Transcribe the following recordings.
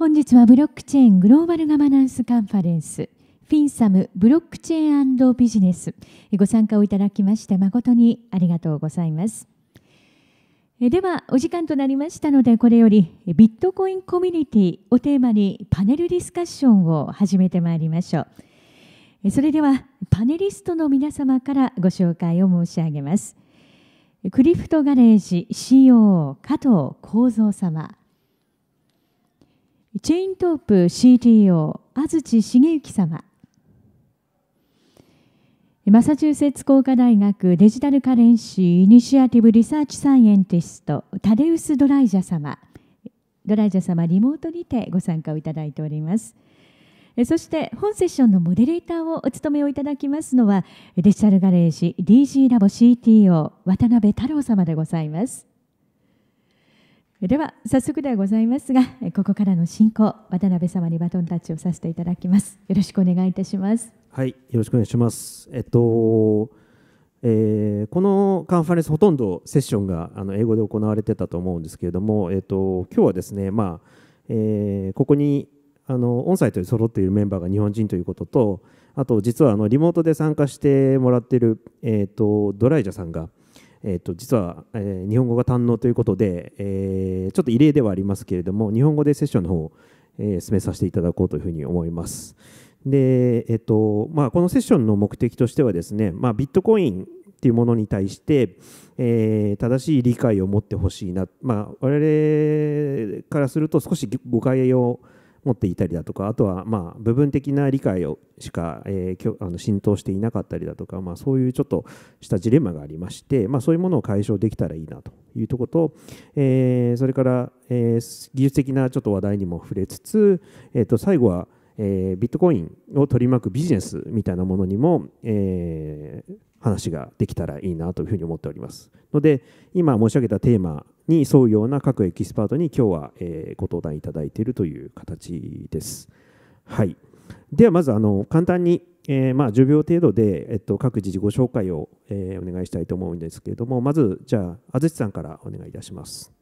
本日はブロックチェーングローバルガバナンスカンファレンスフィンサムブロックチェーンビジネスご参加をいただきまして誠にありがとうございますではお時間となりましたのでこれよりビットコインコミュニティをテーマにパネルディスカッションを始めてまいりましょうそれではパネリストの皆様からご紹介を申し上げますクリフトガレージ COO 加藤幸三様チェイントープ CTO 安土茂之様マサチューセッツ工科大学デジタルカレンシーイニシアティブリサーチサイエンティストタデウス・ドライジャ様ドライジャ様リモートにてご参加をいただいておりますそして本セッションのモデレーターをお務めをいただきますのはデジタルガレージ DG ラボ CTO 渡辺太郎様でございますでは早速ではございますがここからの進行渡辺様にバトンタッチをさせていただきますよろしくお願いいたしますはいよろしくお願いしますえっとえー、このカンファレンスほとんどセッションがあの英語で行われてたと思うんですけれども、えーと、今日はですね、まあえー、ここにあのオンサイトで揃っているメンバーが日本人ということとあと実はあのリモートで参加してもらっている、えーとドライジャさんがえー、と実は、えー、日本語が堪能ということで、えー、ちょっと異例ではありますけれども日本語でセッションの方を、えー、進めさせていただこうというふうに思います。で、えーとまあ、このセッションの目的としてはですね、まあ、ビットコインっていうものに対して、えー、正しい理解を持ってほしいな、まあ、我々からすると少し誤解を持っていたりだとかあとはまあ部分的な理解をしか、えー、あの浸透していなかったりだとか、まあ、そういうちょっとしたジレンマがありまして、まあ、そういうものを解消できたらいいなというとこと、えー、それから、えー、技術的なちょっと話題にも触れつつ、えー、と最後は、えー、ビットコインを取り巻くビジネスみたいなものにも、えー、話ができたらいいなというふうに思っております。ので今申し上げたテーマに沿うような各エキスパートに今日は、えご登壇いただいているという形です。はい、ではまずあの簡単に、えま10秒程度で、えっと、各自己紹介を、えお願いしたいと思うんですけれどもまずじゃあ安土さんからお願いいたします。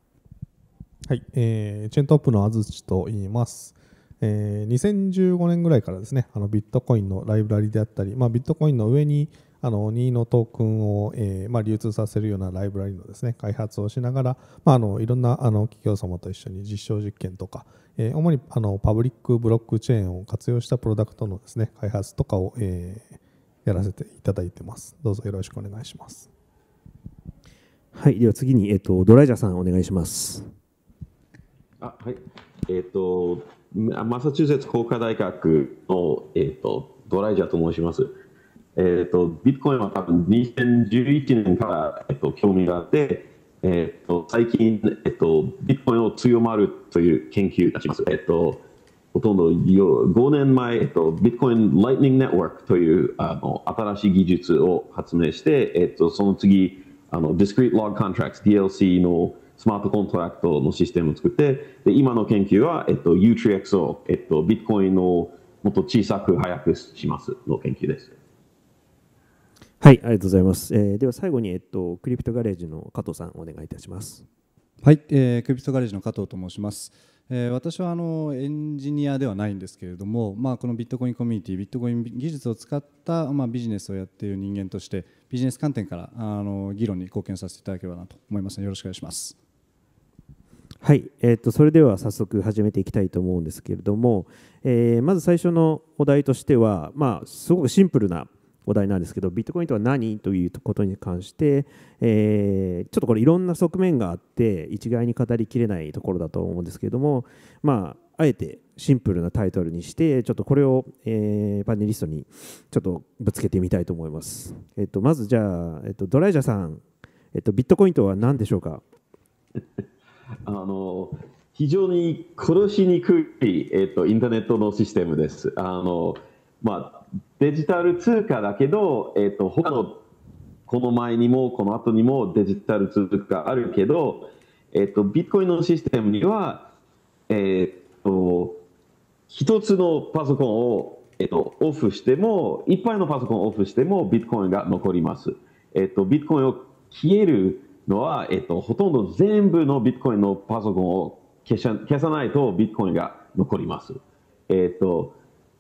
はい、えー、チェントップの安土と言います。えー、2015年ぐらいからですねあのビットコインのライブラリであったり、まあ、ビットコインの上にあのニーノトークンを、えーまあ、流通させるようなライブラリのですね開発をしながら、まあ、あのいろんなあの企業様と一緒に実証実験とか、えー、主にあのパブリックブロックチェーンを活用したプロダクトのですね開発とかを、えー、やらせていただいてます。どうぞよろしくお願いします。はい、では次に、えっ、と、ドライジャーさんお願いします。あはい、えっ、ー、とマサチューセッツ工科大学の、えっ、ー、とドライジャーと申します。えーと、ビットコインは多分2011年から、えーと、興味があって、えーと、最近、えー、とビットコインを強まるという研究がします。えー、とほとんど5年前、えっと、ビットコイン・ライトニング・ネットワークというあの新しい技術を発明して、えっと、その次あの、ディスクリート・ログ・コントラクト DLC のスマートコントラクトのシステムを作って、で今の研究は、えっと、U3X を、えっと、ビットコインをもっと小さく早くしますの研究です。はい、ありがとうございます。えー、では最後に、えっと、クリプトガレージの加藤さん、お願いいたします。はい、えー、クリプトガレージの加藤と申します。えー、私はあのエンジニアではないんですけれども、まあ、このビットコインコミュニティビットコイン技術を使った、まあ、ビジネスをやっている人間としてビジネス観点からあの議論に貢献させていただければなと思いますのよろしくお願いします。はい、えーと、とそれでは早速始めていきたいと思うんですけれども、えー、まず最初のお題としては、まあ、すごくシンプルなお題なんですけどビットコインとは何ということに関して、えー、ちょっとこれいろんな側面があって一概に語りきれないところだと思うんですけれどもまああえてシンプルなタイトルにしてちょっとこれを、えー、パネリストにちょっとぶつけてみたいと思います。えっと、まずじゃあ、えっと、ドライジャーさん、えっと、ビットコインとは何でしょうか あの非常に殺しにくい、えっと、インターネットのシステムです。あのまあデジタル通貨だけど、えーと、他のこの前にもこの後にもデジタル通貨あるけど、えーと、ビットコインのシステムには、えーと、1つのパソコンを、えー、とオフしてもいっぱいのパソコンをオフしてもビットコインが残ります。えー、とビットコインを消えるのは、えー、とほとんど全部のビットコインのパソコンを消さ消さないとビットコインが残ります。えー、と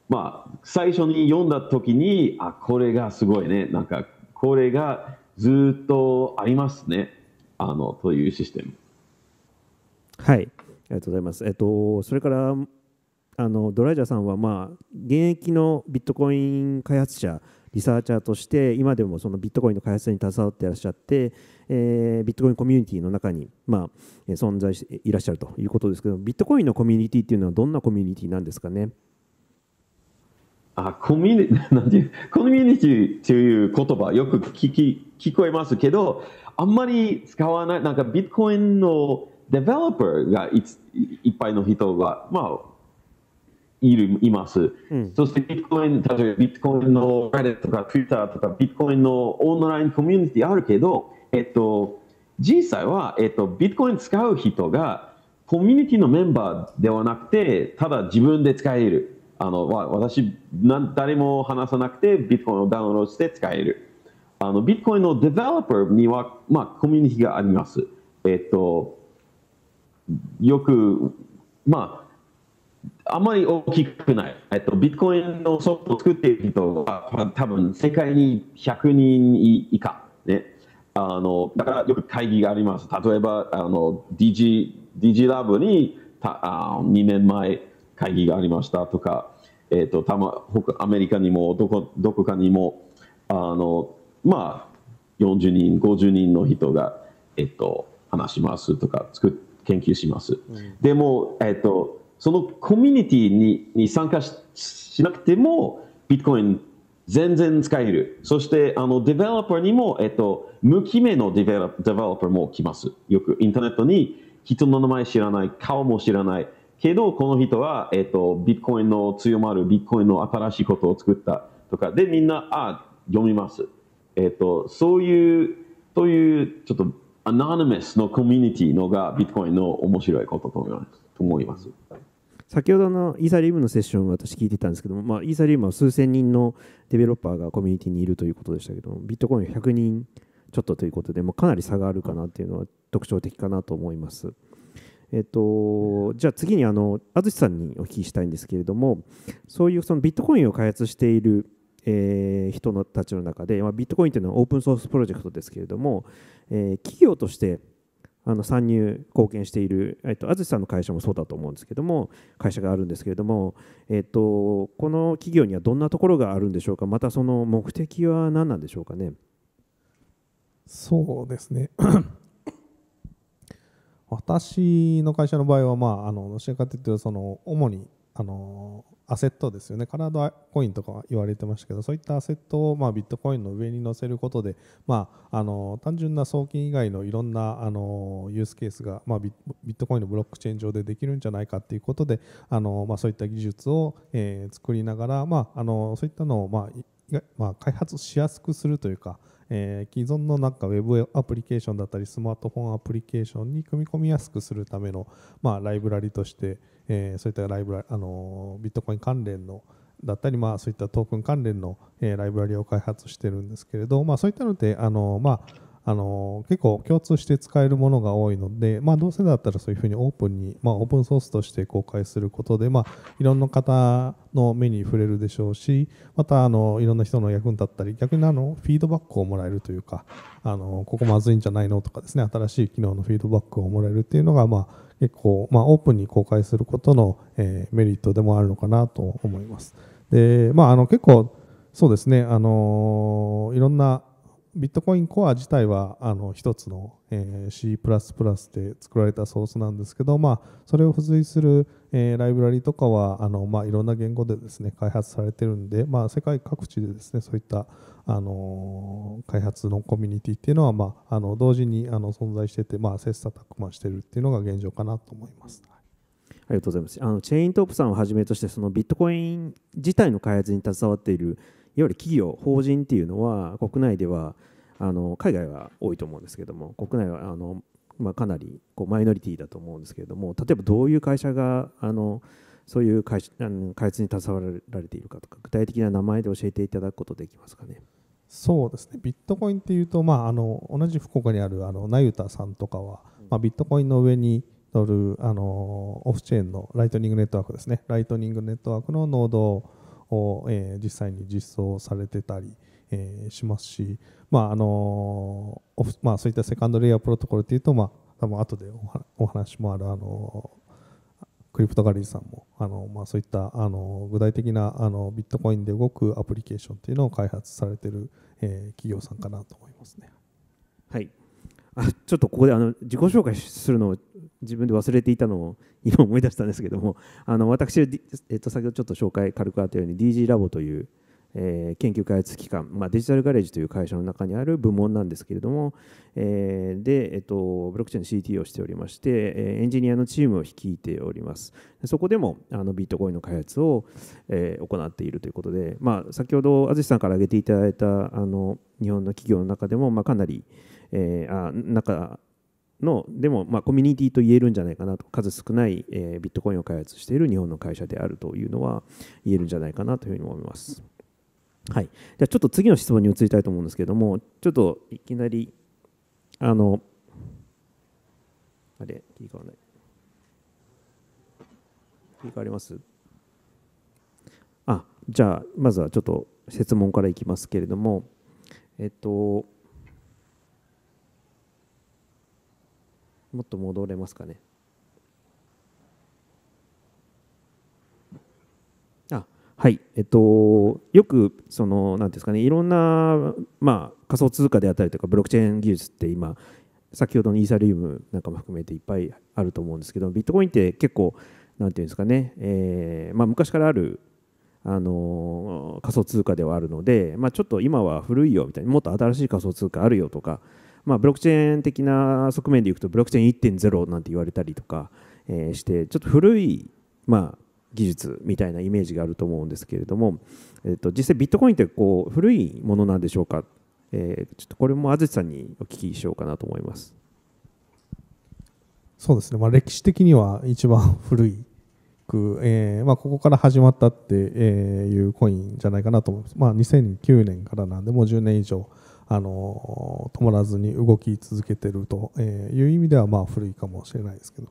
まあ、最初に読んだ時に、あ、これがすごいね。なんか、これがずっとありますね。あの、というシステム。はい。ありがとうございます。えっと、それから、あのドライジャーさんは、まあ、現役のビットコイン開発者リサーチャーとして今でもそのビットコインの開発に携わっていらっしゃって、えー、ビットコインコミュニティの中に、まあ、存在していらっしゃるということですけどビットコインのコミュニティっていうのはどんなコミュニティなんですかね。あコミュニ なんていうコミュニティという言葉よく聞き聞こえますけどあんまり使わないなんかビットコインのデベロッパーがいいっぱいの人が、まあ、いるいます、うん、そしてビットコイン例えばビットコインのレッとかツイッターとかビットコインのオンラインコミュニティあるけど、えっと、実際は、えっと、ビットコイン使う人がコミュニティのメンバーではなくてただ自分で使える。あの私誰も話さなくてビットコインをダウンロードして使えるあのビットコインのデベロッパーには、まあ、コミュニティがありますえっとよくまああまり大きくない、えっと、ビットコインのソフトを作っている人は多分世界に100人以下ねあのだからよく会議があります例えばあの DG, DG ラボにたあ2年前会議がありましたとか、えーと、たま、アメリカにもどこどこかにもあの、まあ、40人、50人の人が、えーと、話しますとか作研究します。うん、でも、えーと、そのコミュニティにに参加しなくても、ビットコイン全然使える。そして、あの、デベロッパーにも、えっと、無記名のデベロッパーも来ます。よく、インターネットに人の名前知らない、顔も知らない、けど、この人は、えっ、ー、と、ビットコインの強まる、ビットコインの新しいことを作ったとか、で、みんな、あ、読みます。えっ、ー、と、そういう、という、ちょっと、アナニマスのコミュニティのが、ビットコインの面白いことと思います。と思います先ほどのイーサリウムのセッションを私聞いてたんですけども、まあ、イーサリウムは数千人のデベロッパーがコミュニティにいるということでしたけどビットコインは100人ちょっとということで、まあ、かなり差があるかなっていうのは特徴的かなと思います。えっと、じゃあ次にあの淳さんにお聞きしたいんですけれどもそういうそのビットコインを開発している、えー、人のたちの中で、まあ、ビットコインというのはオープンソースプロジェクトですけれども、えー、企業としてあの参入貢献している、えっと、淳さんの会社もそうだと思うんですけども会社があるんですけれども、えっと、この企業にはどんなところがあるんでしょうかまたその目的は何なんでしょうかね。そうですね私の会社の場合は、まあ、あのどちらかというとその主にあのアセットですよねカラードコインとか言われてましたけどそういったアセットを、まあ、ビットコインの上に載せることで、まあ、あの単純な送金以外のいろんなあのユースケースが、まあ、ビットコインのブロックチェーン上でできるんじゃないかということであの、まあ、そういった技術を、えー、作りながら、まあ、あのそういったのを、まあまあ、開発しやすくするというかえー、既存のなんか Web アプリケーションだったりスマートフォンアプリケーションに組み込みやすくするための、まあ、ライブラリとして、えー、そういったライブラリ、あのビットコイン関連のだったり、まあ、そういったトークン関連の、えー、ライブラリを開発してるんですけれど、まあ、そういったのであの、まああの結構共通して使えるものが多いので、まあ、どうせだったらそういうふうにオープンに、まあ、オープンソースとして公開することで、まあ、いろんな方の目に触れるでしょうしまたあのいろんな人の役に立ったり逆にあのフィードバックをもらえるというかあのここまずいんじゃないのとかですね新しい機能のフィードバックをもらえるっていうのが、まあ、結構、まあ、オープンに公開することの、えー、メリットでもあるのかなと思います。でまあ、あの結構そうですね、あのいろんなビットコインコア自体はあの一つの、えー、C++ で作られたソースなんですけど、まあ、それを付随する、えー、ライブラリとかはあの、まあ、いろんな言語でですね開発されてるんで、まあ、世界各地でですねそういった、あのー、開発のコミュニティっていうのは、まあ、あの同時にあの存在してて、まあ、切磋琢磨してるっていうのが現状かなと思います。ありがとうございます。あのチェイントープさんをはじめとしてそのビットコイン自体の開発に携わっているわゆる企業法人っていうのは国内ではあの海外は多いと思うんですけども国内はあの、まあ、かなりこうマイノリティだと思うんですけれども例えばどういう会社があのそういう会社開発に携わられているかとか具体的な名前で教えていただくことできますかね。そうですねビットコインっていうと、まあ、あの同じ福岡にあるあのナユタさんとかは、まあ、ビットコインの上に乗るあのオフチェーンのライトニングネットワークですねライトニングネットワークのノードをを、え実際に実装されてたり、えしますし、まああのまあ、そういったセカンドレイヤープロトコルというと、まあ、多分後でお話もある、あのクリプトガリーさんもあの、まあ、そういったあの具体的なあのビットコインで動くアプリケーションというのを開発されている、え企業さんかなと思いますね。はいあちょっとここであの自己紹介するの自分で忘れていたのを 今思い出したんですけどもあの私、えっと、先ほどちょっと紹介軽くあったように DG ラボという、えー、研究開発機関、まあ、デジタルガレージという会社の中にある部門なんですけれども、えー、で、えっと、ブロックチェーン c t をしておりまして、えエンジニアのチームを率いておりますそこでもあのビットコインの開発を、えー、行っているということで、まあ、先ほど淳さんから挙げていただいたあの日本の企業の中でも、まあ、かなり、えー、あ中のでもまあコミュニティと言えるんじゃないかなと数少ない、えー、ビットコインを開発している日本の会社であるというのは言えるんじゃないかなというふうに思います。はい、じゃあちょっと次の質問に移りたいと思うんですけどもちょっといきなりあのあれ切り替わらない切り替わりますあじゃあまずはちょっと質問からいきますけれどもえっともっと戻れますかねあはいえっとよくその何ですかねいろんなまあ仮想通貨であったりとかブロックチェーン技術って今先ほどのイーサリウムなんかも含めていっぱいあると思うんですけどビットコインって結構何ていうんですかね、えーまあ、昔からあるあの仮想通貨ではあるので、まあ、ちょっと今は古いよみたいにもっと新しい仮想通貨あるよとかまあ、ブロックチェーン的な側面でいくとブロックチェーン1.0なんて言われたりとか、えー、してちょっと古い、まあ、技術みたいなイメージがあると思うんですけれども、えー、と実際ビットコインってこう古いものなんでしょうか、えー、ちょっとこれも安土さんにお聞きしようかなと思います。そうですね、まあ、歴史的には一番古いく、えーまあ、ここから始まったっていうコインじゃないかなと思います、まあ、2009年からなんでもう10年以上あの止まらずに動き続けてるという意味ではまあ古いかもしれないですけど、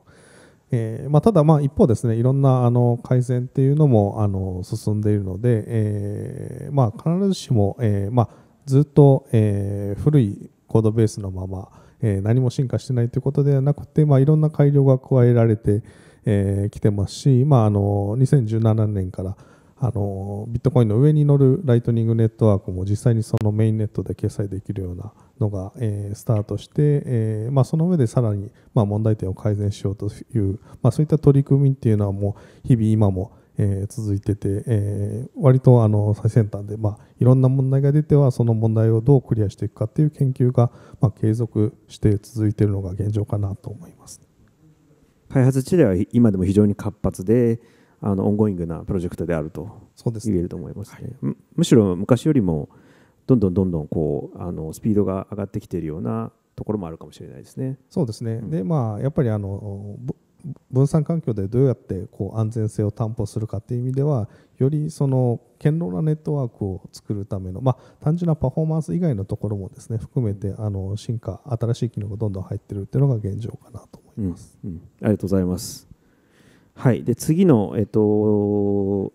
えーまあ、ただま一方ですねいろんなあの改善っていうのもあの進んでいるので、えーまあ、必ずしも、えーまあ、ずっと、えー、古いコードベースのまま、えー、何も進化してないということではなくて、まあ、いろんな改良が加えられてき、えー、てますし、まあ、あの2017年からあのビットコインの上に乗るライトニングネットワークも実際にそのメインネットで決済できるようなのが、えー、スタートして、えーまあ、その上でさらに、まあ、問題点を改善しようという、まあ、そういった取り組みっていうのはもう日々今も、えー、続いてて、えー、割とあの最先端で、まあ、いろんな問題が出てはその問題をどうクリアしていくかっていう研究が、まあ、継続して続いているのが現状かなと思います。開発地では今でも非常に活発であのオンゴイングなプロジェクトであると言えると思いますね。すねはい、むしろ昔よりもどんどんどんどんこうあのスピードが上がってきているようなところもあるかもしれないですね。そうですね、うん、でまあ、やっぱりあの分散環境でどうやってこう安全性を担保するかという意味ではよりその堅牢なネットワークを作るための、まあ、単純なパフォーマンス以外のところもですね含めてあの進化新しい機能がどんどん入っているというのが現状かなと思います、うんうん、ありがとうございます。はい、で次の、えっと、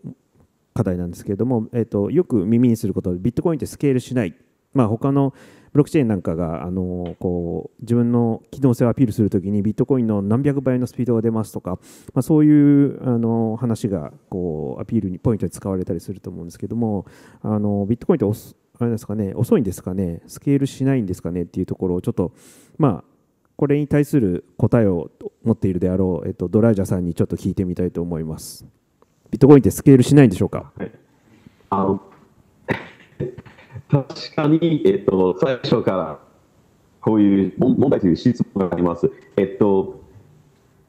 課題なんですけれども、えっと、よく耳にすることビットコインってスケールしない、まあ、他のブロックチェーンなんかがあのこう自分の機能性をアピールするときにビットコインの何百倍のスピードが出ますとか、まあ、そういうあの話がこうアピールにポイントに使われたりすると思うんですけどもあのビットコインってあれですかね遅いんですかねスケールしないんですかねっていうところをちょっとまあこれに対する答えを持っているであろう、えっと、ドライジャーさんにちょっと聞いてみたいと思います。ビットコインってスケールしないんでしょうか、はい、あの 確かに、えっと、最初からこういう問題という質問があります。えっと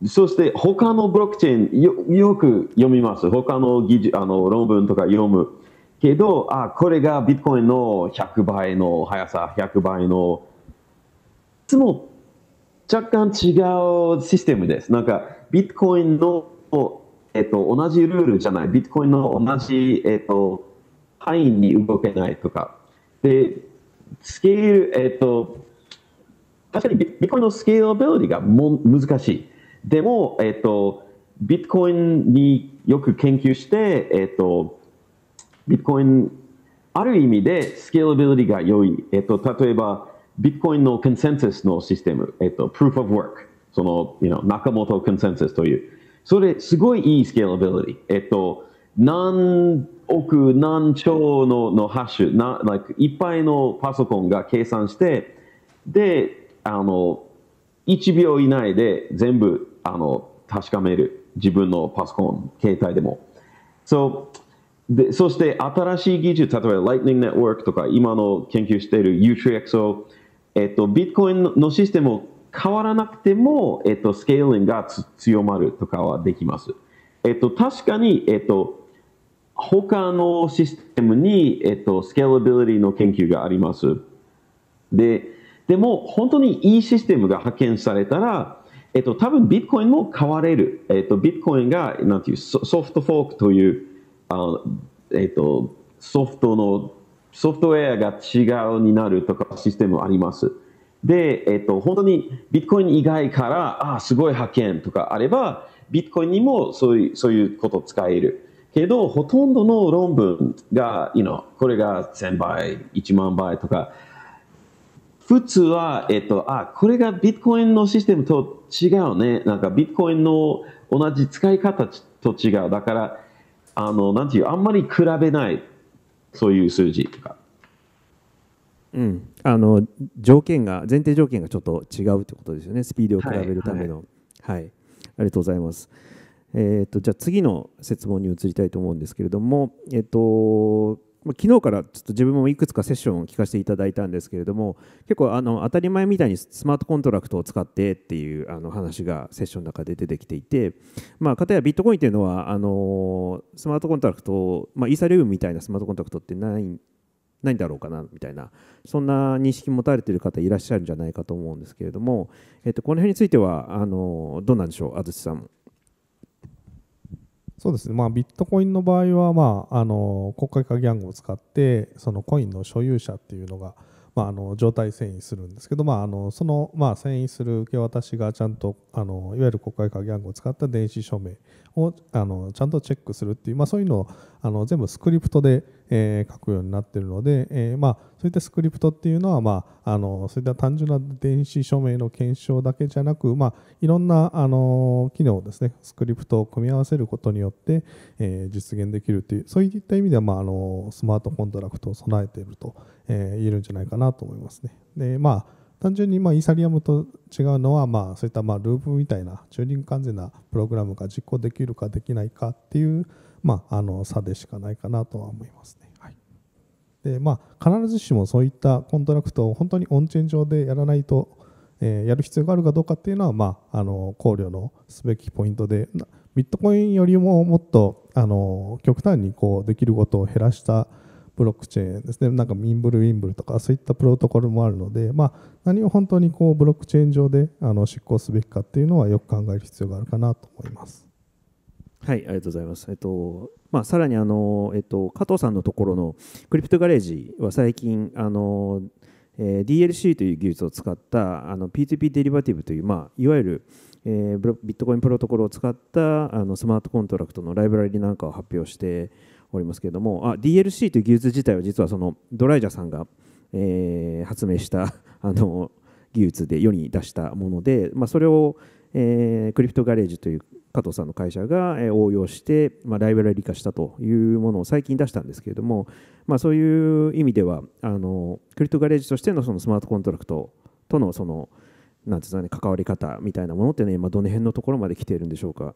そして他のブロックチェーンよよく読みます。他の技術あの論文とか読む。けど、あこれがビットコインの100倍の速さ、100倍のいつも若干違うシステムです。なんか、ビットコインの、えっと、同じルールじゃない、ビットコインの同じ、えっと、範囲に動けないとか。で、スケール、えっと、確かにビットコインのスケールビリティがも難しい。でも、えっと、ビットコインによく研究して、えっと、ビットコイン、ある意味でスケールビリティが良い。えっと、例えば、ビットコインのコンセンサスのシステム、えっと、proof of work、その、you know, 中本コンセンサスという、それすごいいいスケーラビリティ。えっと、何億、何兆ののハッシュ、な、like、いっぱいのパソコンが計算して、で、あの、1秒以内で全部、あの、確かめる。自分のパソコン、携帯でも。So, でそして新しい技術、例えば Lightning Network とか今の研究している U3XO えっと、ビットコインのシステムを変わらなくても、えっと、スケーリングが強まるとかはできます。えっと、確かに、えっと、他のシステムに、えっと、スケーラビリティの研究があります。で、でも、本当にいいシステムが発見されたら、えっと、多分ビットコインも変われる。えっと、ビットコインが、なんていう、ソフトフォークという、あえっと、ソフトのソフトウェアが違うになるとかシステムあります。で、えっと、本当にビットコイン以外から、あ、すごい派遣とかあれば、ビットコインにもそういう、そういうこと使える。けど、ほとんどの論文が、you know、これが1000倍、1万倍とか、普通は、えっと、あ、これがビットコインのシステムと違うね。なんかビットコインの同じ使い方と違う。だから、あの、なんていう、あんまり比べない。そういう数字が。うん、あの条件が前提条件がちょっと違うってことですよねスピードを比べるための、はい、はいはい、ありがとうございます。えーと、じゃあ次の設問に移りたいと思うんですけれども、えーとまあ、昨日からちょっと自分もいくつかセッションを聞かせていただいたんですけれども結構あの当たり前みたいにスマートコントラクトを使ってっていうあの話がセッションの中で出てきていて、まあ、かたやビットコインというのはあのスマートコントラクト、まあ、イーサリウムみたいなスマートコントラクトってないないんだろうかなみたいなそんな認識持たれている方いらっしゃるんじゃないかと思うんですけれども、えっと、この辺についてはあのどうなんでしょう、安土さん。そうですね、まあ、ビットコインの場合は、まあ、あの国会鍵暗号を使ってそのコインの所有者っていうのが、まあ、あの状態遷移するんですけど、まあ、あのその、まあ、遷移する受け渡しがちゃんとあのいわゆる国会ャ暗号を使った電子署名をあのちゃんとチェックするっていう、まあ、そういうのをあの全部スクリプトでえー、書くようになってるので、えー、まあ、そういったスクリプトっていうのは、まあ、あのそういった単純な電子署名の検証だけじゃなく、まあ、いろんなあの機能をですねスクリプトを組み合わせることによって、えー、実現できるというそういった意味では、まあ、あのスマートコントラクトを備えていると、え言えるんじゃないかなと思いますね。でまあ単純にまあイーサリアムと違うのはまあそういったまあループみたいなチューリング完全なプログラムが実行できるかできないかっていうまあ、あの差でしかないかなとは思いますね。はいでまあ、必ずしもそういったコントラクトを本当にオンチェン上でやらないと、えー、やる必要があるかどうかっていうのは、まあ、あの考慮のすべきポイントでビットコインよりももっとあの極端にこうできることを減らしたブロックチェーンですねなんかミンブルウィンブルとかそういったプロトコルもあるので、まあ、何を本当にこうブロックチェーン上であの執行すべきかっていうのはよく考える必要があるかなと思います。はい、ありがとうございます。えっと、まあ、さらに、あの、えっと、加藤さんのところのクリプトガレージは最近、あの。えー、DLC という技術を使ったあの P2P デリバティブという、まあ、いわゆる、えー、ビットコインプロトコルを使ったあのスマートコントラクトのライブラリなんかを発表しておりますけれどもあ DLC という技術自体は実はそのドライジャさんが、えー、発明したあの技術で世に出したもので、まあ、それを、えー、クリプトガレージという加藤さんの会社が応用して、まあ、ライブラリ化したというものを最近出したんですけれども、まあ、そういう意味ではあのクリプトガレージとしてのそのスマートコントラクトとのそのなんてうね、関わり方みたいなものってね、今どの辺のところまで来ているんでしょうか。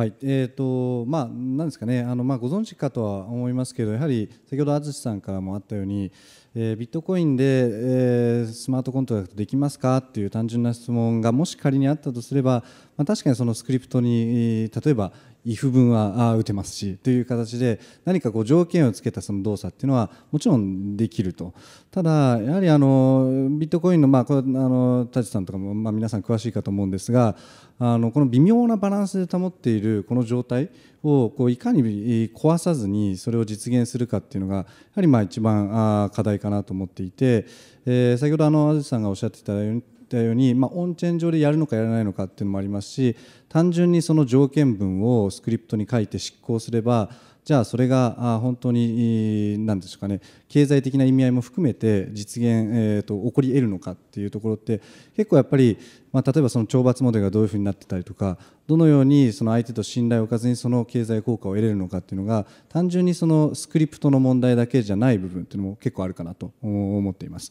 はいえーとまあ、なんですかねあの、まあ、ご存知かとは思いますけどやはり先ほど淳さんからもあったように、えー、ビットコインで、えー、スマートコントラクトできますかっていう単純な質問がもし仮にあったとすれば、まあ、確かにそのスクリプトに例えば if 文はあ打てますしという形で何かこう条件をつけたその動作っていうのはもちろんできるとただやはりあのビットコインのまあこれあの田地さんとかもまあ皆さん詳しいかと思うんですがあのこの微妙なバランスで保っているこの状態をこういかに壊さずにそれを実現するかっていうのがやはりまあ一番課題かなと思っていて、え先ほどあの安さんがおっしゃっていたようにったように、まあ、オンチェン上でやるのかやらないのかっていうのもありますし単純にその条件文をスクリプトに書いて執行すればじゃあそれが本当に何でしょうかね経済的な意味合いも含めて実現、えー、と起こり得るのかっていうところって結構やっぱり、まあ、例えばその懲罰モデルがどういうふうになってたりとかどのようにその相手と信頼を置かずにその経済効果を得れるのかっていうのが単純にそのスクリプトの問題だけじゃない部分っていうのも結構あるかなと思っています。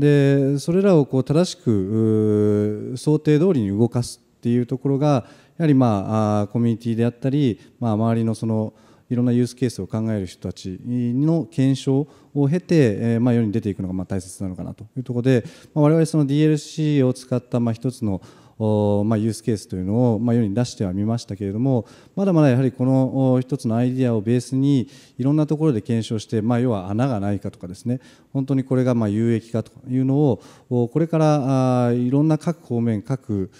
でそれらをこう正しく想定通りに動かすっていうところがやはりまあコミュニティであったり、まあ、周りのそのいろんなユースケースを考える人たちの検証を経て、えまあ、世に出ていくのがまあ大切なのかなというところで、まあ、我々その DLC を使ったまあ一つのまあ、ユースケースというのを、まあ、世に出してはみましたけれどもまだまだやはりこの一つのアイデアをベースにいろんなところで検証して、まあ、要は穴がないかとかですね本当にこれがまあ有益かというのをこれからいろんな各方面各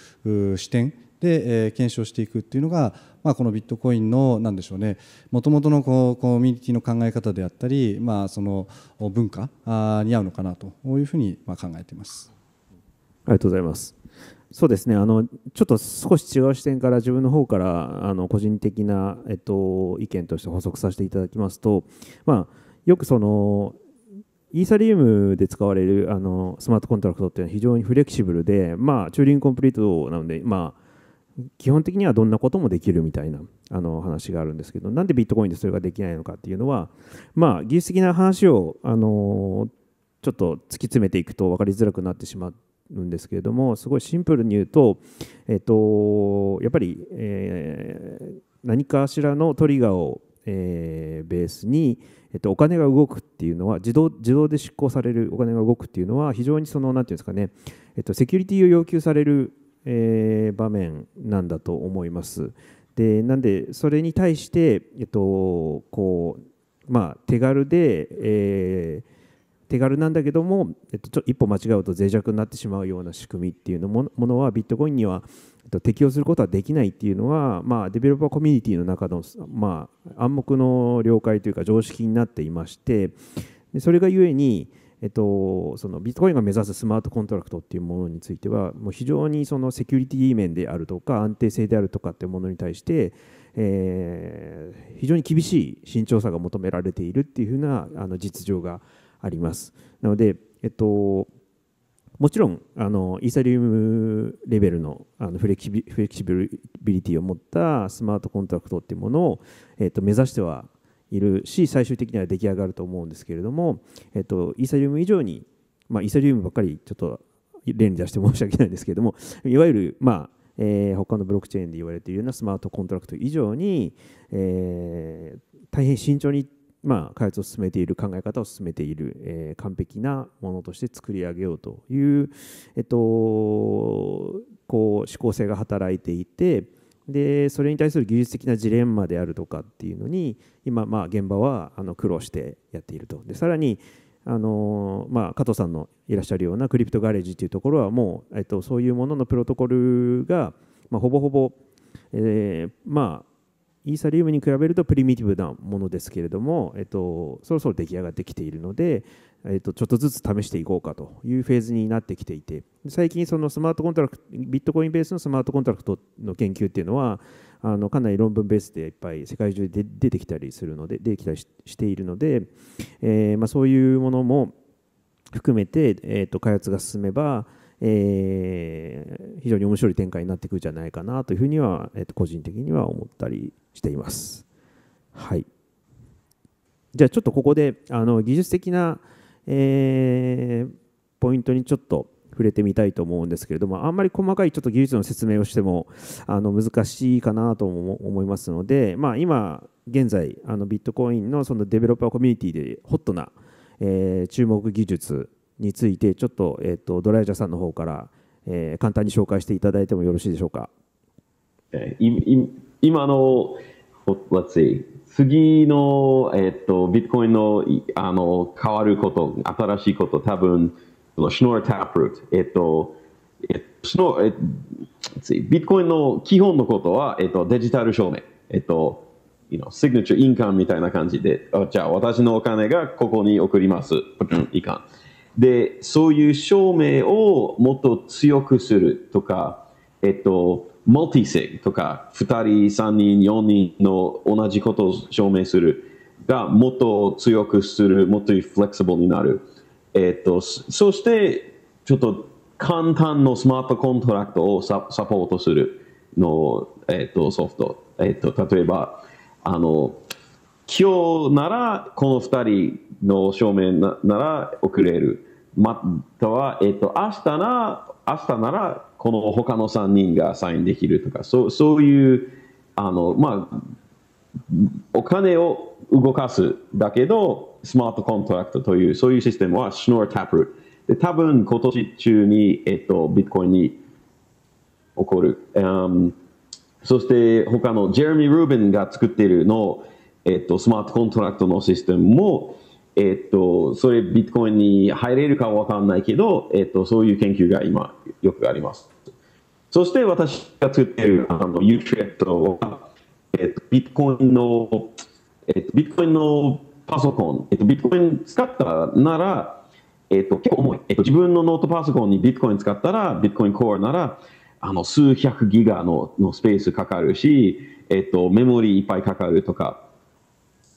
視点で検証していくっていうのがまあ、このビットコインの何でしょうねもともとのこうコミュニティの考え方であったり、まあ、その文化に合うのかなというふうにま考えています。ありがとうございます。そうですねあのちょっと少し違う視点から自分の方からあの個人的な、えっと、意見として補足させていただきますと、まあ、よくそのイーサリウムで使われるあのスマートコントラクトっていうのは非常にフレキシブルで、まあ、チューリングコンプリートなので、まあ、基本的にはどんなこともできるみたいなあの話があるんですけどなんでビットコインでそれができないのかっていうのは、まあ、技術的な話をあのちょっと突き詰めていくと分かりづらくなってしまって。るんですけれどもすごいシンプルに言うと、えっと、やっぱり、えー、何かしらのトリガーを、えー、ベースに、えっと、お金が動くっていうのは自動自動で執行されるお金が動くっていうのは非常にその何て言うんですかね、えっと、セキュリティを要求される、えー、場面なんだと思います。でなんでそれに対して、えっとこうまあ、手軽で、えー、手軽なんだけども、えっと、ちょ一歩間違うと脆弱になってしまうような仕組みっていうのもものはビットコインには、えっと、適用することはできないっていうのは、まあ、デベロッパーコミュニティの中の、まあ、暗黙の了解というか常識になっていましてでそれがゆえに、えっと、そのビットコインが目指すスマートコントラクトっていうものについてはもう非常にそのセキュリティ面であるとか安定性であるとかっていうものに対して、えー、非常に厳しい慎重さが求められているっていうふうなあの実情が、あります。なので、えっと、もちろんあのイーサリウムレベルのあのフレキシビフレキシビリティを持ったスマートコントラクトっていうものを、えっと、目指してはいるし最終的には出来上がると思うんですけれども、えっと、イーサリウム以上に、まあ、イーサリウムばっかりちょっと例に出して申し訳ないんですけれどもいわゆる、まあえー、他のブロックチェーンで言われているようなスマートコントラクト以上に、えー、大変慎重にまあ、開発を進めている考え方を進めている、えー、完璧なものとして作り上げようという、えっと、こう思考性が働いていてでそれに対する技術的なジレンマであるとかっていうのに今、まあ、現場はあの苦労してやっているとでさらにあのまあ、加藤さんのいらっしゃるようなクリプトガレージというところはもう、えっと、そういうもののプロトコルが、まあ、ほぼほぼ、えーまあ、イーサリウムに比べるとプリミティブなものですけれども、えっと、そろそろ出来上がってきているので、えっと、ちょっとずつ試していこうかというフェーズになってきていて最近そのスマートコントラクトビットコインベースのスマートコントラクトの研究っていうのはあのかなり論文ベースでいっぱい世界中で出てきたりするので出てきたりしているので、えー、まあ、そういうものも含めて、えー、と開発が進めば、えー、非常に面白い展開になってくるんじゃないかなというふうには、えー、と個人的には思ったりしています。はい、じゃあちょっとここであの技術的な、えー、ポイントにちょっと触れてみたいと思うんですけれどもあんまり細かいちょっと技術の説明をしてもあの難しいかなと思いますので、まあ、今現在あのビットコインのそのデベロッパーコミュニティでホットな、えー、注目技術についてちょっと,、えーと、ドライジャーさんの方から、えー、簡単に紹介していただいてもよろしいでしょうか。今の、let's see, 次の、えっと、ビットコインのあの変わること、新しいこと、多分、シノアタップルート、えっと、えっと、えっと、ビットコインの基本のことは、えっと、デジタル証明、えっと、you know, シグナチャー印鑑みたいな感じで、あじゃあ私のお金がここに送ります、で、そういう証明をもっと強くするとか、えっと、マルティセグとか2人、3人、4人の同じことを証明するがもっと強くする、もっとフレキシブルになる。えっ、ー、と、そしてちょっと簡単のスマートコントラクトをサポートするの、えっ、ー、とソフト。えっ、ー、と、例えば、あの、今日ならこの2人の証明なら送れる。または、えっ、と、明日な明日ならこの他の3人がサインできるとか、そうそういうあの、まあ、お金を動かすだけど、スマートコントラクトという、そういうシステムはシノータップル。で、多分今年中に、えっと、ビットコインに起こる。Um, そして他のジェレミー・ルービンが作っているの、えっと、スマートコントラクトのシステムも、えっと、それビットコインに入れるかわかんないけど、えっと、そういう研究が今よくあります。そして私が作っているあの u t r e c t は、えっと、ビットコインの、えっと、ビットコインのパソコン、えっと、ビットコイン使ったなら、えっと、結構重い、えっと、自分のノートパソコンにビットコイン使ったら、ビットコインコアなら、あの数百ギガののスペースかかるし、えっと、メモリーいっぱいかかるとか。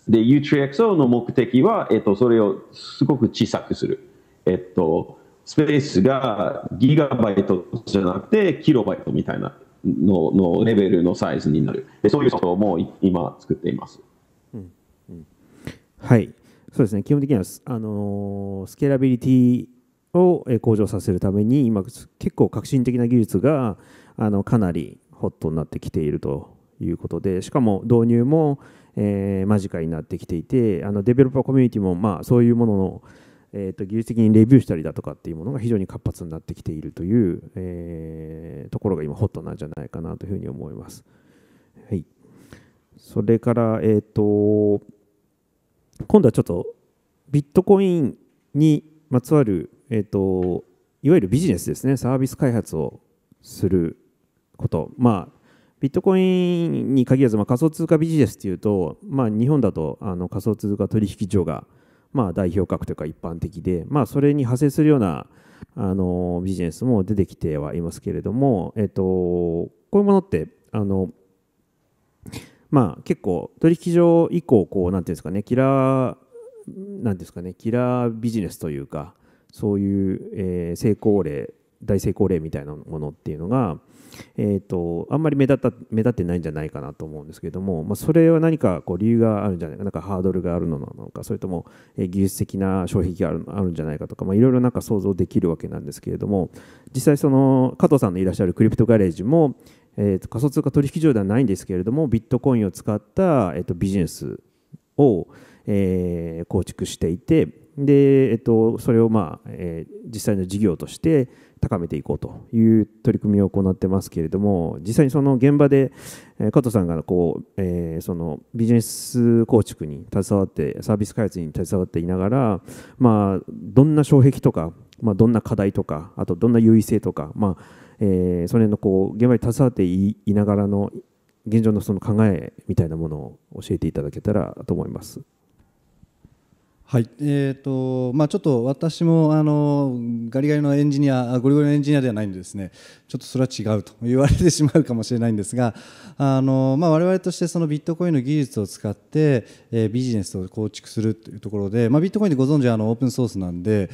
で、U3XO の目的は、えっと、それをすごく小さくする。えっと、スペースがギガバイトじゃなくてキロバイトみたいなののレベルのサイズになるそういうことも今作っています、はいそうですね基本的にはあのスケーラビリティを向上させるために今結構革新的な技術があのかなりホットになってきているということでしかも導入も、えー、間近になってきていてあのデベロッパーコミュニティもまあそういうもののえー、と技術的にレビューしたりだとかっていうものが非常に活発になってきているという、えー、ところが今ホットなんじゃないかなというふうに思います。はい、それから、えーと、今度はちょっとビットコインにまつわる、えーと、といわゆるビジネスですねサービス開発をすること。まあビットコインに限らず、まあ、仮想通貨ビジネスというと、まあ、日本だとあの仮想通貨取引所がまあ、代表格というか一般的で、まあ、それに派生するようなあのビジネスも出てきてはいますけれども、えっと、こういうものってあの、まあ、結構取引所以降こうなんていうんですかねキラーなんですかねキラービジネスというかそういう、えー、成功例大成功例みたいなものっていうのが、えーと、あんまり目立った目立ってないんじゃないかなと思うんですけども、まあ、それは何かこう理由があるんじゃないかなんかハードルがあるのなのかそれとも、え技術的な障壁があるあるんじゃないかとか、まいろいろなんか想像できるわけなんですけれども実際その加藤さんのいらっしゃるクリプトガレージも、えー、と仮想通貨取引所ではないんですけれどもビットコインを使った、えー、とビジネスを、えー、構築していてで、えっと、それを、まあえー、実際の事業として、高めていこうという取り組みを行ってますけれども実際にその現場で加藤さんがこう、えー、そのビジネス構築に携わってサービス開発に携わっていながら、まあ、どんな障壁とか、まあ、どんな課題とかあとどんな優位性とか、まあえー、その辺のこう現場に携わっていながらの現状のその考えみたいなものを教えていただけたらと思います。はいえーとまあ、ちょっと私もあのガリガリのエンジニアゴリゴリのエンジニアではないのでです、ね、ちょっとそれは違うと言われてしまうかもしれないんですがあの、まあ、我々としてそのビットコインの技術を使って、えー、ビジネスを構築するというところで、まあ、ビットコインってご存知あのオープンソースなんで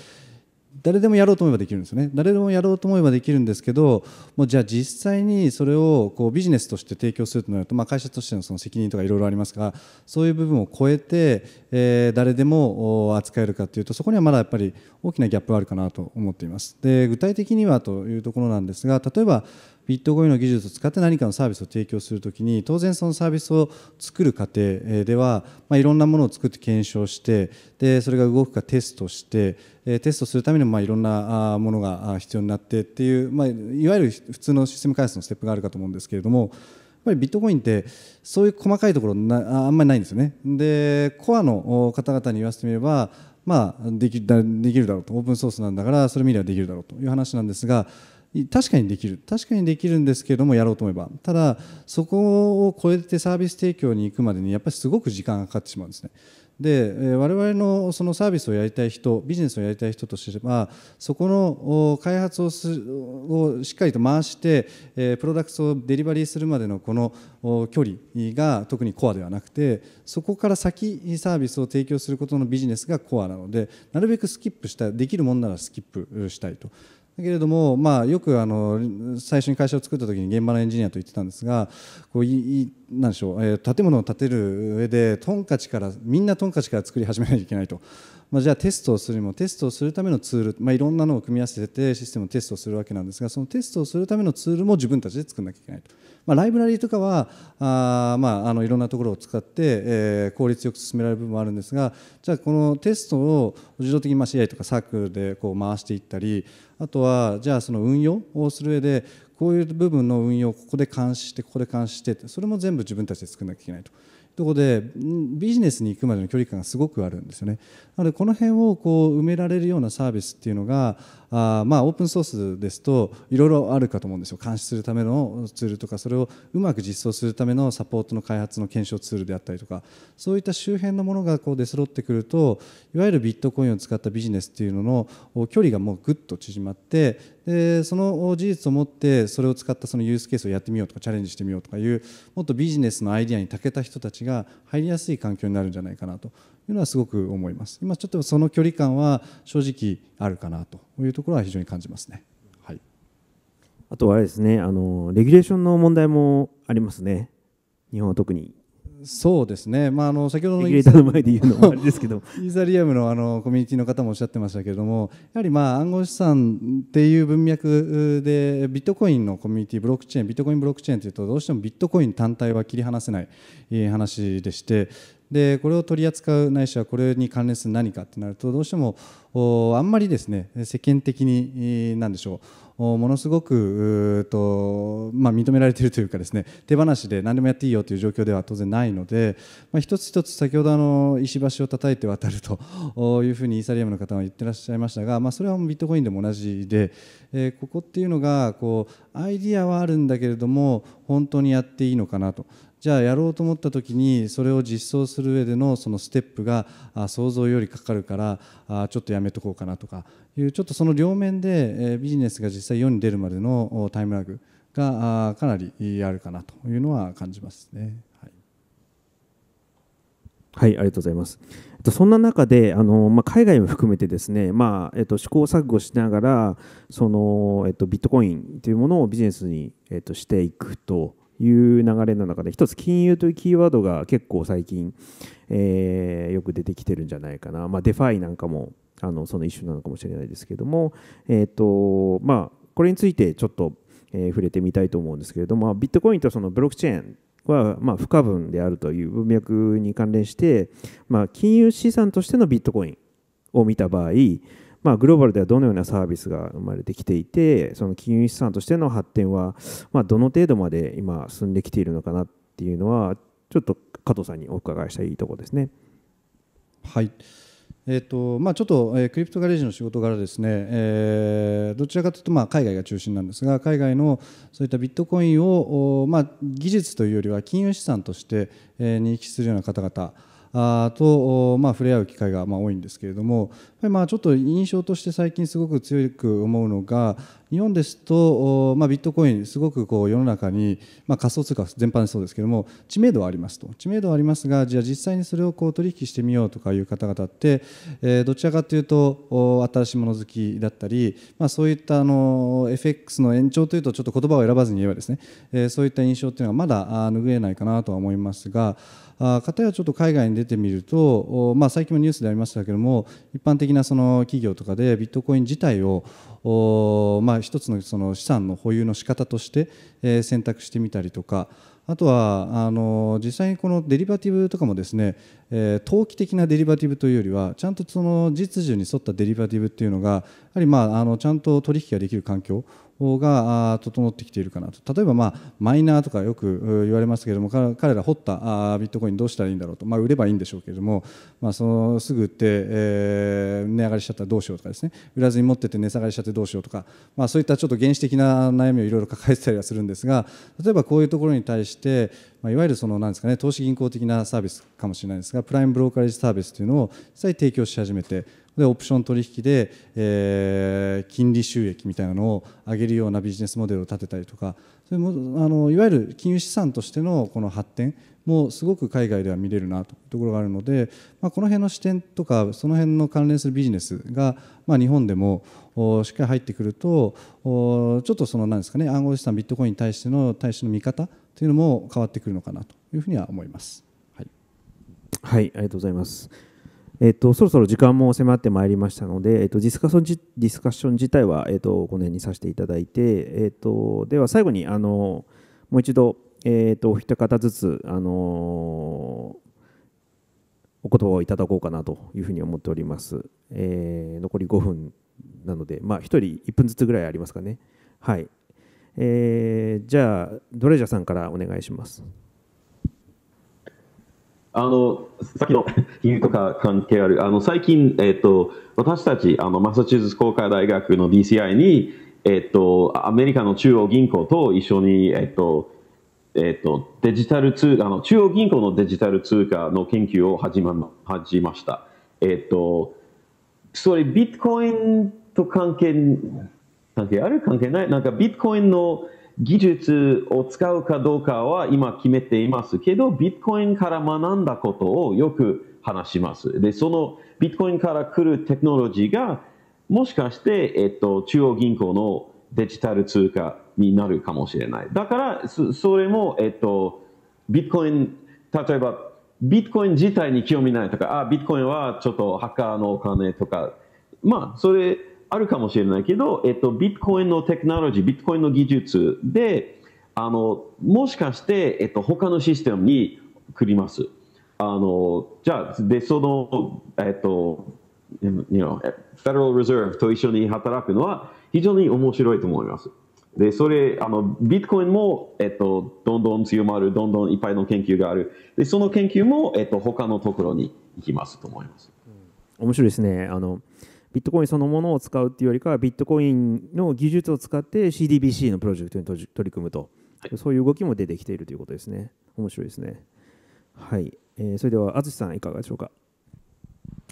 誰でもやろうと思えばできるんですよね誰でもやろうと思えばできるんですけどもうじゃあ実際にそれをこうビジネスとして提供するとなると、まあ、会社としてのその責任とかいろいろありますがそういう部分を超えて、えー、誰でも扱えるかというとそこにはまだやっぱり大きなギャップがあるかなと思っていますで具体的にはというところなんですが例えばビットコインの技術を使って何かのサービスを提供するときに当然そのサービスを作る過程では、まあ、いろんなものを作って検証してでそれが動くかテストしてテストするためにもまあいろんなものが必要になってっていう、まあ、いわゆる普通のシステム開発のステップがあるかと思うんですけれどもやっぱりビットコインってそういう細かいところなあんまりないんですよね。でコアの方々に言わせてみればまあ、できできるだろうとオープンソースなんだからそれ見ればできるだろうという話なんですが確かにできる確かにできるんですけれどもやろうと思えばただそこを超えてサービス提供に行くまでにやっぱりすごく時間がかかってしまうんですねで我々のそのサービスをやりたい人ビジネスをやりたい人としてはそこの開発をすをしっかりと回してプロダクトをデリバリーするまでのこの距離が特にコアではなくてそこから先サービスを提供することのビジネスがコアなのでなるべくスキップしたできるものならスキップしたいとけれども、まあ、よくあの最初に会社を作った時に現場のエンジニアと言ってたんですがこういなんでしょう、えー、建物を建てる上でトンカチからみんなトンカチから作り始めないといけないと。まあ、じゃあテストをするにもテストをするためのツール、まあ、いろんなのを組み合わせてシステムをテストをするわけなんですがそのテストをするためのツールも自分たちで作らなきゃいけないと。まあ、ライブラリーとかはあ、まあ、あのいろんなところを使って、えー、効率よく進められる部分もあるんですがじゃあこのテストを自動的にまあ CI とかサークルでこう回していったりあとはじゃあその運用をする上でこういう部分の運用をここで監視してここで監視してそれも全部自分たちで作らなきゃいけないと。ところでビジネスに行くまでの距離感がすごくあるんですよね。なのでこの辺をこう埋められるようなサービスっていうのがあまあオープンソースですといろいろあるかと思うんですよ監視するためのツールとかそれをうまく実装するためのサポートの開発の検証ツールであったりとかそういった周辺のものがこう出揃ってくるといわゆるビットコインを使ったビジネスっていうのの距離がもうぐっと縮まってでその事実をもってそれを使ったそのユースケースをやってみようとかチャレンジしてみようとかいうもっとビジネスのアイデアに長けた人たちが入りやすい環境になるんじゃないかなというのはすごく思います今ちょっとその距離感は正直あるかなというところは非常に感じますね、はい、あとはあれですねあのレギュレーションの問題もありますね日本は特にそうですね、まあ、あの先ほどのイーサリアムの あのコミュニティの方もおっしゃってましたけれども、やはりまあ暗号資産っていう文脈で、ビットコインのコミュニティ、ブロックチェーン、ビットコインブロックチェーンというと、どうしてもビットコイン単体は切り離せない話でして、でこれを取り扱うないしはこれに関連する何かってなるとどうしてもあんまりですね世間的に何でしょうものすごくと、まあ、認められているというかですね手放しで何でもやっていいよという状況では当然ないので、まあ、一つ一つ先ほどあの石橋を叩いて渡るというふうにイーサリアムの方は言ってらっしゃいましたが、まあ、それはビットコインでも同じで、えここっていうのがこうアイディアはあるんだけれども本当にやっていいのかなと。じゃあやろうと思った時にそれを実装する上でのそのステップが想像よりかかるからちょっとやめとこうかなとかいうちょっとその両面でビジネスが実際世に出るまでのタイムラグがかなりあるかなというのは感じますね。はい、ありがとうございます。そんな中で、あのまあ、海外も含めてですね、まあえっと、試行錯誤しながらその、えっと、ビットコインというものをビジネスに、えっと、していくという流れの中で一つ金融というキーワードが結構最近、えー、よく出てきてるんじゃないかな、まあ、デファイなんかもあのその一種なのかもしれないですけども、えーとまあ、これについてちょっと、えー、触れてみたいと思うんですけれどもビットコインとそのブロックチェーンは、まあ、不可分であるという文脈に関連して、まあ、金融資産としてのビットコインを見た場合、まあ、グローバルではどのようなサービスが生まれてきていてその金融資産としての発展は、まあ、どの程度まで今進んできているのかなっていうのはちょっと加藤さんにお伺いしたいところですね。はいえーとまあ、ちょっと、えー、クリプトガレージの仕事柄ですね、えー、どちらかというと、まあ、海外が中心なんですが海外のそういったビットコインを、まあ、技術というよりは金融資産として、えー、認識するような方々あと、まあ、触れ合う機会がま多いんですけれども、まあ、ちょっと印象として最近すごく強く思うのが日本ですと、まあ、ビットコイン、すごくこう世の中に、まあ、仮想通貨全般そうですけども、知名度はありますと、知名度はありますが、じゃあ実際にそれをこう取引してみようとかいう方々って、えー、どちらかというと、新しいもの好きだったり、まあ、そういったあの FX の延長というと、ちょっと言葉を選ばずに言えばですね、えー、そういった印象というのはまだ拭えないかなとは思いますが、あたやちょっと海外に出てみると、まあ、最近もニュースでありましたけども、一般的なその企業とかでビットコイン自体をまあ、一つのその資産の保有の仕方として、え選択してみたりとかあとはあの実際にこのデリバティブとかもですね、え投機的なデリバティブというよりはちゃんとその実需に沿ったデリバティブっていうのがやはりまああのちゃんと取引ができる環境が整ってきているかなと例えば、まあ、マイナーとかよく言われますけれども彼ら掘ったビットコインどうしたらいいんだろうと、まあ、売ればいいんでしょうけれども、まあ、そのすぐ売って、えー、値上がりしちゃったらどうしようとかですね売らずに持ってて値下がりしちゃってどうしようとか、まあ、そういったちょっと原始的な悩みをいろいろ抱えてたりはするんですが例えばこういうところに対して、まあ、いわゆるそのなんですか、ね、投資銀行的なサービスかもしれないですがプライムブローカリージサービスというのを実際提供し始めてでオプション取引で、えー、金利収益みたいなのを上げるようなビジネスモデルを立てたりとかそれもあのいわゆる金融資産としてのこの発展もすごく海外では見れるなというところがあるので、まあ、この辺の視点とかその辺の関連するビジネスが、まあ、日本でもしっかり入ってくるとちょっとその何ですかね暗号資産ビットコインに対しての対しての見方というのも変わってくるのかなというふうには思います。はい、はい、ありがとうございます。えっと、そろそろ時間も迫ってまいりましたので、えっと、ディスカッションじディスカッション自体は、えっと、この辺にさせていただいて、えっと、では最後にあのもう一度、えっと、お一方ずつ、あのお言葉をいただこうかなというふうに思っております。えー、残り5分なので、まあ、1人1分ずつぐらいありますかね。はいえー、じゃあ、ドレジャーさんからお願いします。あの、さっきの金 融とか関係ある、あの、最近、えっ、ー、と、私たち、あの、マサチューズ工科大学の DCI に、えっ、ー、と、アメリカの中央銀行と一緒に、えっ、ー、と、えっ、と、デジタル通貨、あの、中央銀行のデジタル通貨の研究を始ま、始ました。えっ、と、それ、ビットコインと関係、関係ある関係ないなんか、ビットコインの、技術を使うかどうかは今決めていますけど、ビットコインから学んだことをよく話します。で、そのビットコインから来るテクノロジーが、もしかして、えっと、中央銀行のデジタル通貨になるかもしれない。だから、それも、えっと、ビットコイン、例えば、ビットコイン自体に興味ないとか、あ、ビットコインはちょっとハッカーのお金とか、まあ、それ、あるかもしれないけど、えっと、ビットコインのテクノロジー、ビットコインの技術で、あの、もしかして、えっと、他のシステムにくります。あの、じゃあ、で、その、えっと、you know, Federal Reserve と一緒に働くのは非常に面白いと思います。で、それ、あの、ビットコインも、えっと、どんどん強まる、どんどんいっぱいの研究がある。で、その研究も、えっと、他のところに行きますと思います。面白いですね。あの、ビットコインそのものを使うっていうよりかはビットコインの技術を使って CDBC のプロジェクトに取り組むと、はい、そういう動きも出てきているということですね面白いですねはい、えー、それでは淳さんいかがでしょうか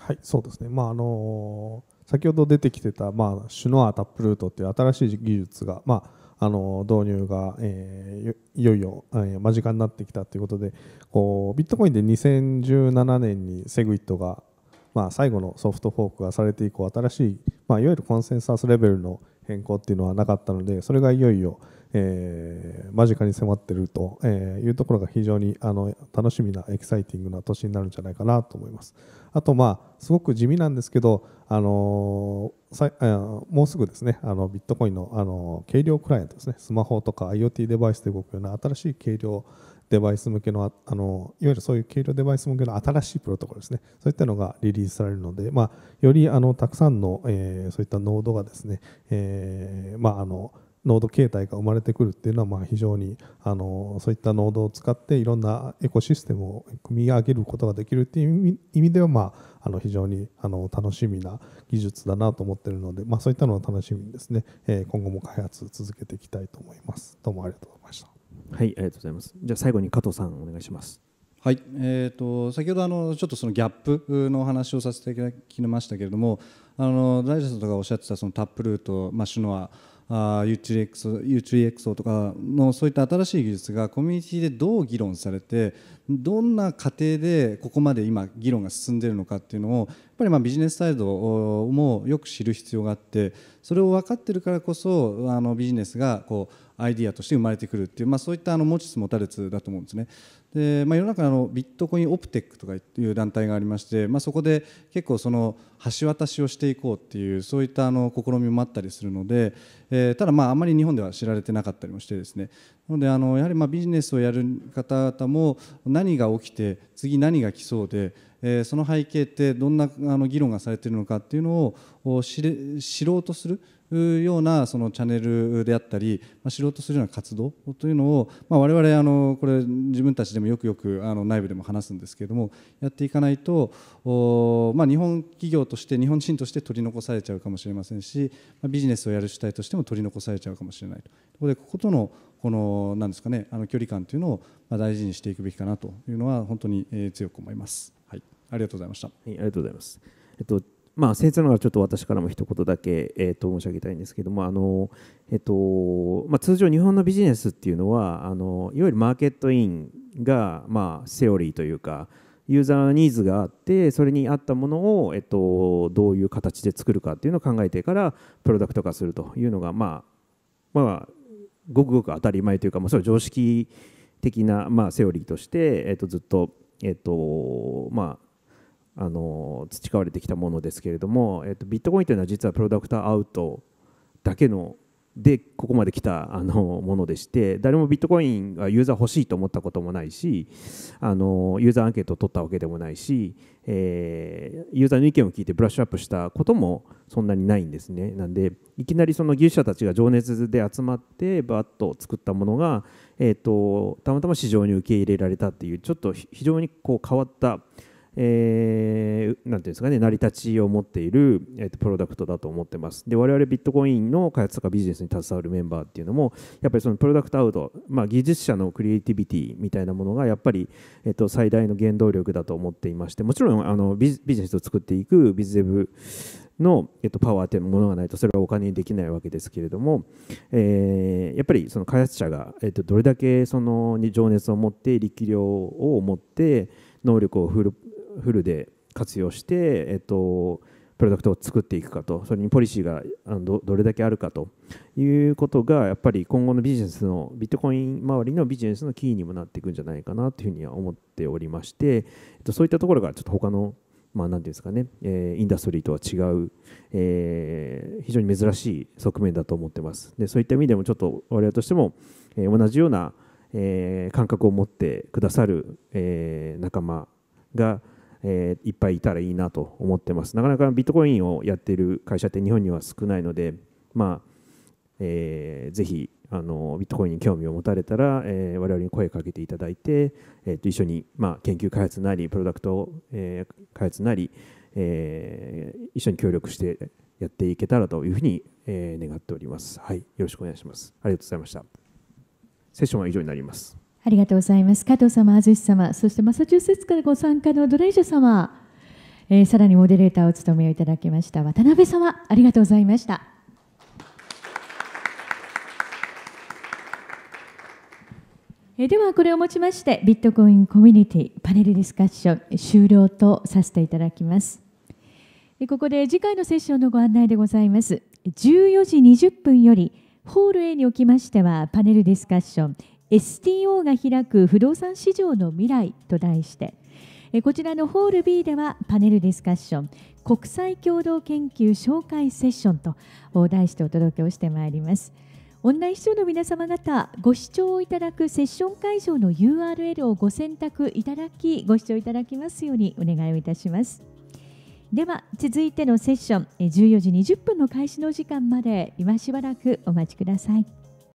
はいそうですねまああのー、先ほど出てきてた、まあ、シュノアタップルートっていう新しい技術が、まあ、あの導入が、えー、いよいよ、えー、間近になってきたということでこうビットコインで2017年にセグイットがまあ、最後のソフトフォークがされて以降新しい、まあ、いわゆるコンセンサスレベルの変更っていうのはなかったのでそれがいよいよ、えー、間近に迫ってるというところが非常にあの楽しみなエキサイティングな年になるんじゃないかなと思います。あと、まあ、すごく地味なんですけど、あのもうすぐですねあのビットコインのあの軽量クライアントですねスマホとか IoT デバイスで動くような新しい軽量デバイス向けのあのいわゆるそういう軽量デバイス向けの新しいプロトコルですねそういったのがリリースされるので、まあ、よりあのたくさんの、えー、そういったノードがですね、えー、まあ、あのノード形態が生まれてくるっていうのはまあ非常にあのそういったノードを使っていろんなエコシステムを組み上げることができるっていう意味ではまああの非常にあの楽しみな技術だなと思ってるのでまあそういったのを楽しみにですね今後も開発続けていきたいと思います。どうもありがとうございました。はい、ありがとうございます。じゃあ最後に加藤さんお願いします。はい、えーと、先ほどあのちょっとそのギャップのお話をさせていただきましたけれどもあの大臣さんとかおっしゃってたそのタップルート、まシュノアあ U3XO, u 3 x とかのそういった新しい技術がコミュニティでどう議論されてどんな過程でここまで今議論が進んでいるのかっていうのをやっぱりまあビジネスサイドもよく知る必要があってそれを分かってるからこそあのビジネスがこうアイディアとして生まれてくるっていう、まあ、そういったあの持ちつ持たれつだと思うんですね。でまあ、世の中のビットコインオプテックとかいう団体がありまして、まあ、そこで結構その橋渡しをしていこうっていうそういったあの試みもあったりするので、えー、ただまああんまり日本では知られてなかったりもしてですねなのであのやはりまあビジネスをやる方々も何が起きて次何が来そうで、えー、その背景ってどんなあの議論がされているのかっていうのを知れ知ろうとする。ういようなそのチャンネルであったり、まあ、知ろうとするような活動というのを、まあ、我々あのこれ自分たちでもよくよくあの内部でも話すんですけれどもやっていかないとまあ、日本企業として日本人として取り残されちゃうかもしれませんし、まあ、ビジネスをやる主体としても取り残されちゃうかもしれないとここでこことのこのなんですかねあの距離感というのを大事にしていくべきかなというのは本当に強く思います。はい、ありがとうございました。はい、ありがとうございます。えっとまあ、先生ながらちょっと私からも一言だけ、えー、と申し上げたいんですけどもあの、えーとまあ、通常日本のビジネスっていうのはあのいわゆるマーケットインが、まあ、セオリーというかユーザーニーズがあってそれに合ったものを、えっと、どういう形で作るかっていうのを考えてからプロダクト化するというのが、まあ、まあごくごく当たり前というか、まあ、それは常識的な、まあ、セオリーとして、えっと、ずっと、えっとまあ、あの培われてきたものですけれども、えっと、ビットコインというのは実はプロダクトアウトだけのでここまで来たあのものでして誰もビットコインがユーザー欲しいと思ったこともないしあのユーザーアンケートを取ったわけでもないし、えー、ユーザーの意見を聞いてブラッシュアップしたこともそんなにないんですねなんでいきなりその技術者たちが情熱で集まってバッと作ったものが、えーとたまたま市場に受け入れられたっていうちょっと非常にこう変わったえー、なんていうんですかね、成り立ちを持っている、えー、とプロダクトだと思ってます。で、我々ビットコインの開発とかビジネスに携わるメンバーっていうのも、やっぱりそのプロダクトアウト、まあ、技術者のクリエイティビティみたいなものが、やっぱり、えー、と最大の原動力だと思っていまして、もちろんあのビジネスを作っていくビズデブの、えっと、パワーというものがないとそれはお金にできないわけですけれども、えー、やっぱりその開発者が、えっと、どれだけその情熱を持って力量を持って能力をフルフルで活用して、えっと、プロダクトを作っていくかとそれにポリシーがどどれだけあるかということがやっぱり今後のビジネスのビットコイン周りのビジネスのキーにもなっていくんじゃないかなというふうには思っておりまして、えっと、そういったところがちょっと他のまあ、何て言うんですかね、えー、インダストリーとは違う、えー、非常に珍しい側面だと思ってます。で、そういった意味でも、ちょっと我々としても、えー、同じような、えー、感覚を持ってくださる、えー、仲間が、えー、いっぱいいたらいいなと思ってます。なかなかビットコインをやっている会社って日本には少ないので、まあえー、ぜひあのビットコインに興味を持たれたら、えー、我々に声をかけていただいて、えー、と一緒に、まあ、研究開発なりプロダクト、えー、開発なり、えー、一緒に協力してやっていけたらというふうに、えー、願っております。はい、よろしくお願いします。ありがとうございました。セッションは以上になります。ありがとうございます。加藤様、安様、そしてマサチューセッツからご参加のドレイジャ様、えー、さらにモデレーターを務めをいただきました渡辺様、ありがとうございました。えー、ではこれをもちましてビットコインコミュニティパネルディスカッション終了とさせていただきます。ここで次回のセッションのご案内でございます。14時20分よりホール A におきましてはパネルディスカッション STO が開く不動産市場の未来と題してこちらのホール B ではパネルディスカッション国際共同研究紹介セッションと題してお届けをしてまいりますオンライン視聴の皆様方ご視聴いただくセッション会場の URL をご選択いただきご視聴いただきますようにお願いをいたしますでは続いてのセッション14時20分の開始の時間まで今しばらくお待ちください。